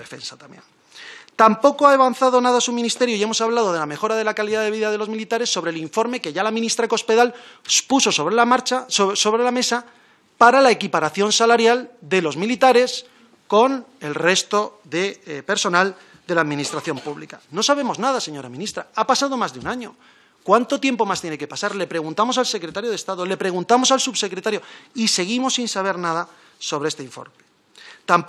defensa también. Tampoco ha avanzado nada su ministerio y hemos hablado de la mejora de la calidad de vida de los militares sobre el informe que ya la ministra Cospedal puso sobre la marcha, sobre la mesa para la equiparación salarial de los militares con el resto de eh, personal de la Administración pública. No sabemos nada, señora ministra. Ha pasado más de un año. ¿Cuánto tiempo más tiene que pasar? Le preguntamos al secretario de Estado, le preguntamos al subsecretario y seguimos sin saber nada sobre este informe. Tampoco